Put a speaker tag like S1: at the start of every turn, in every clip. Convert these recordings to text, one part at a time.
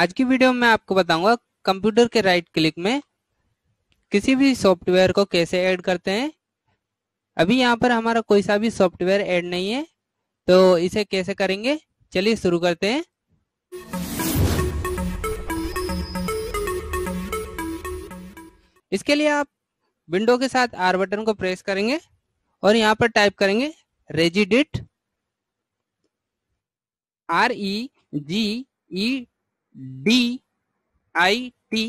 S1: आज की वीडियो में आपको बताऊंगा कंप्यूटर के राइट क्लिक में किसी भी सॉफ्टवेयर को कैसे ऐड करते हैं अभी यहाँ पर हमारा कोई सा भी सॉफ्टवेयर ऐड नहीं है तो इसे कैसे करेंगे चलिए शुरू करते हैं इसके लिए आप विंडो के साथ आर बटन को प्रेस करेंगे और यहाँ पर टाइप करेंगे regedit R E G E D I T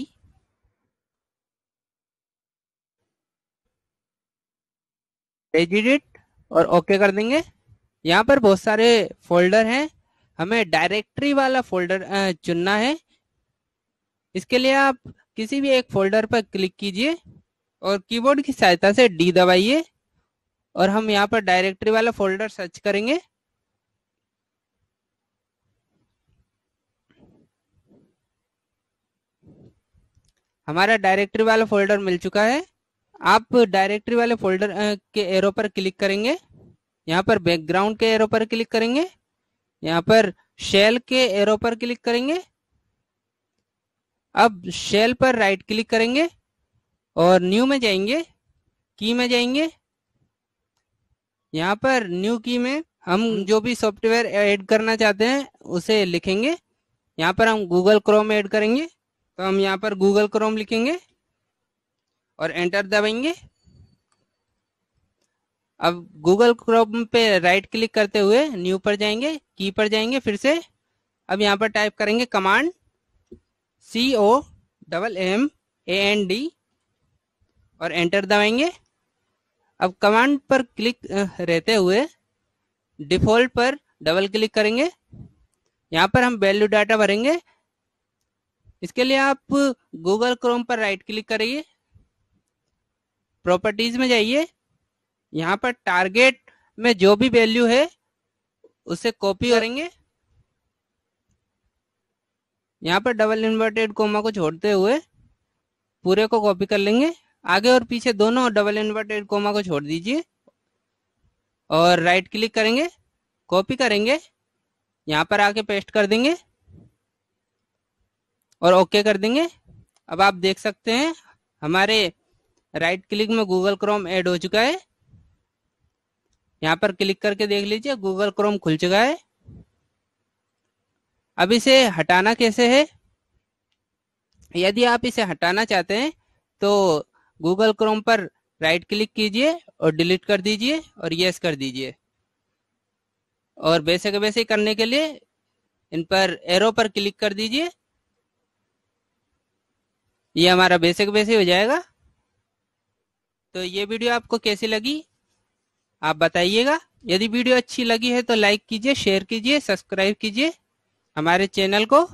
S1: regedit और ओके कर देंगे यहाँ पर बहुत सारे फोल्डर हैं हमें डायरेक्टरी वाला फोल्डर चुनना है इसके लिए आप किसी भी एक फोल्डर पर क्लिक कीजिए और कीबोर्ड की सहायता से डी दबाइए और हम यहाँ पर डायरेक्टरी वाला फोल्डर सर्च करेंगे हमारा डायरेक्टरी वाला फोल्डर मिल चुका है आप डायरेक्टरी वाले फोल्डर के एरो पर क्लिक करेंगे यहाँ पर बैकग्राउंड के एरो पर क्लिक करेंगे यहाँ पर शेल के एरो पर क्लिक करेंगे अब शेल पर राइट क्लिक करेंगे और न्यू में जाएंगे की में जाएंगे यहाँ पर न्यू की में हम हम्म। जो भी सॉफ्टवेयर ऐड करना चाहते हैं उसे लिखेंगे यहाँ पर हम गूगल क्रोम ऐड करेंगे तो हम यहाँ पर गूगल क्रोम लिखेंगे और एंटर दबाएंगे अब गूगल क्रोम पे राइट क्लिक करते हुए न्यू पर जाएंगे की पर जाएंगे फिर से अब यहाँ पर टाइप करेंगे command C O double M A N D और एंटर दबाएंगे अब कमांड पर क्लिक रहते हुए डिफॉल्ट पर डबल क्लिक करेंगे यहाँ पर हम वैल्यू डाटा भरेंगे इसके लिए आप गूगल क्रोम पर राइट क्लिक करिए प्रॉपर्टीज में जाइए यहाँ पर टारगेट में जो भी वैल्यू है उसे कॉपी करेंगे यहाँ पर डबल इन्वर्टेड कोमा को छोड़ते हुए पूरे को कॉपी कर लेंगे आगे और पीछे दोनों डबल इन्वर्टेड कोमा को छोड़ दीजिए और राइट क्लिक करेंगे कॉपी करेंगे यहाँ पर आके पेस्ट कर देंगे और ओके कर देंगे अब आप देख सकते हैं हमारे राइट क्लिक में गूगल क्रोम ऐड हो चुका है यहाँ पर क्लिक करके देख लीजिए गूगल क्रोम खुल चुका है अब इसे हटाना कैसे है यदि आप इसे हटाना चाहते हैं तो गूगल क्रोम पर राइट क्लिक कीजिए और डिलीट कर दीजिए और यस कर दीजिए और वैसे के वैसे करने के लिए इन पर एरो पर क्लिक कर दीजिए ये हमारा बेसिक बेसिक हो जाएगा तो ये वीडियो आपको कैसी लगी आप बताइएगा यदि वीडियो अच्छी लगी है तो लाइक कीजिए शेयर कीजिए सब्सक्राइब कीजिए हमारे चैनल को